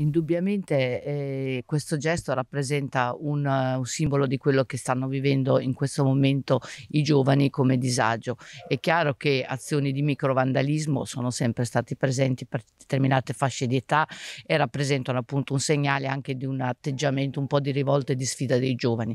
Indubbiamente eh, questo gesto rappresenta un, un, simbolo di quello che stanno vivendo in questo momento i giovani come disagio. È chiaro che azioni di microvandalismo sono sempre state presenti per determinate fasce di età e rappresentano appunto un segnale anche di un atteggiamento un po' di rivolta e di sfida dei giovani.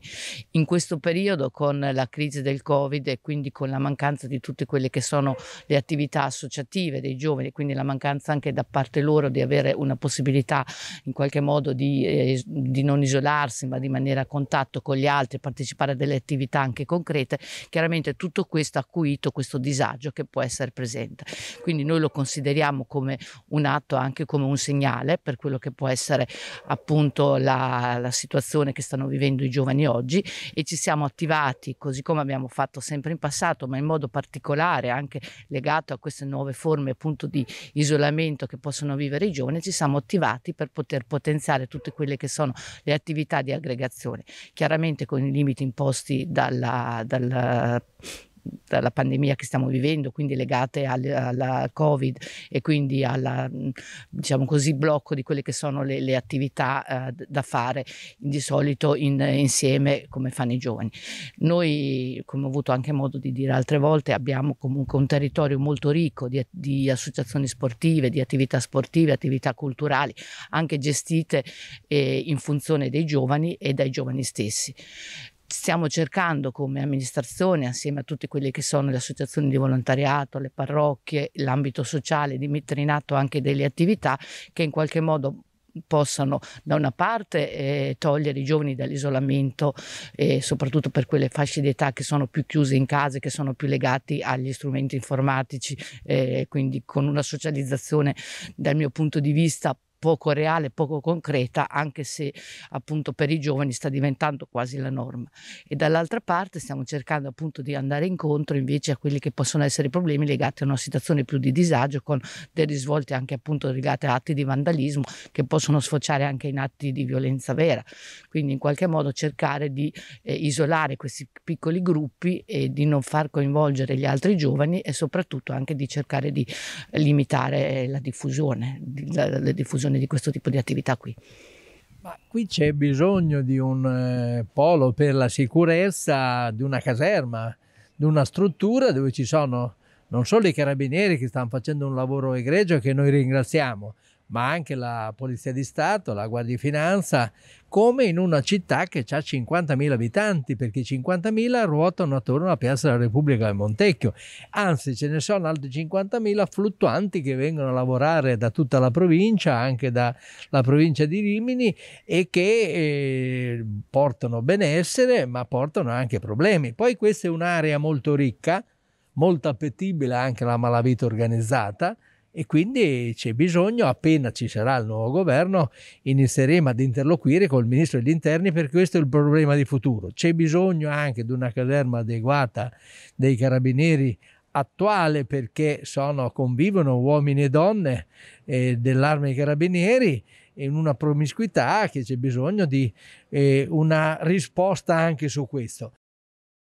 In questo periodo con la crisi del Covid e quindi con la mancanza di tutte quelle che sono le attività associative dei giovani, quindi la mancanza anche da parte loro di avere una possibilità in qualche modo di, eh, di, non isolarsi ma di maniera a contatto con gli altri, partecipare a delle attività anche concrete, chiaramente tutto questo ha acuito questo disagio che può essere presente. Quindi noi lo consideriamo come un atto, anche come un segnale per quello che può essere appunto la, la situazione che stanno vivendo i giovani oggi e ci siamo attivati così come abbiamo fatto sempre in passato, ma in modo particolare anche legato a queste nuove forme appunto di isolamento che possono vivere i giovani, ci siamo attivati per per poter potenziare tutte quelle che sono le attività di aggregazione, chiaramente con i limiti imposti dalla, dalla dalla pandemia che stiamo vivendo, quindi legate al, alla Covid e quindi al diciamo così, blocco di quelle che sono le, le attività eh, da fare di solito in, insieme come fanno i giovani. Noi, come ho avuto anche modo di dire altre volte, abbiamo comunque un territorio molto ricco di, di associazioni sportive, di attività sportive, attività culturali, anche gestite eh, in funzione dei giovani e dai giovani stessi stiamo cercando come amministrazione, assieme a tutte quelle che sono le associazioni di volontariato, le parrocchie, l'ambito sociale, di mettere in atto anche delle attività che in qualche modo possano da una parte eh, togliere i giovani dall'isolamento eh, soprattutto per quelle fasce d'età che sono più chiuse in casa che sono più legati agli strumenti informatici eh, quindi con una socializzazione dal mio punto di vista poco reale, poco concreta, anche se appunto per i giovani sta diventando quasi la norma. E dall'altra parte stiamo cercando appunto di andare incontro invece a quelli che possono essere problemi legati a una situazione più di disagio, con dei risvolti anche appunto legati a atti di vandalismo che possono sfociare anche in atti di violenza vera. Quindi in qualche modo cercare di eh, isolare questi piccoli gruppi e di non far coinvolgere gli altri giovani e soprattutto anche di cercare di limitare eh, la diffusione, la, la diffusione organizzazione di questo tipo di attività qui. Ma qui c'è bisogno di un eh, polo per la sicurezza di una caserma, di una struttura dove ci sono non solo i carabinieri che stanno facendo un lavoro egregio che noi ringraziamo, ma anche la Polizia di Stato, la Guardia di Finanza, come in una città che ha 50.000 abitanti, perché 50.000 ruotano attorno alla Piazza della Repubblica del Montecchio. Anzi, ce ne sono altri 50.000 fluttuanti che vengono a lavorare da tutta la provincia, anche dalla provincia di Rimini, e che eh, portano benessere, ma portano anche problemi. Poi questa è un'area molto ricca, molto appetibile anche alla malavita organizzata, e quindi c'è bisogno, appena ci sarà il nuovo governo, inizieremo ad interloquire col ministro degli interni perché questo è il problema di futuro. C'è bisogno anche di una caserma adeguata dei carabinieri attuale perché sono, convivono uomini e donne eh, dell'arma dei carabinieri in una promiscuità che c'è bisogno di eh, una risposta anche su questo.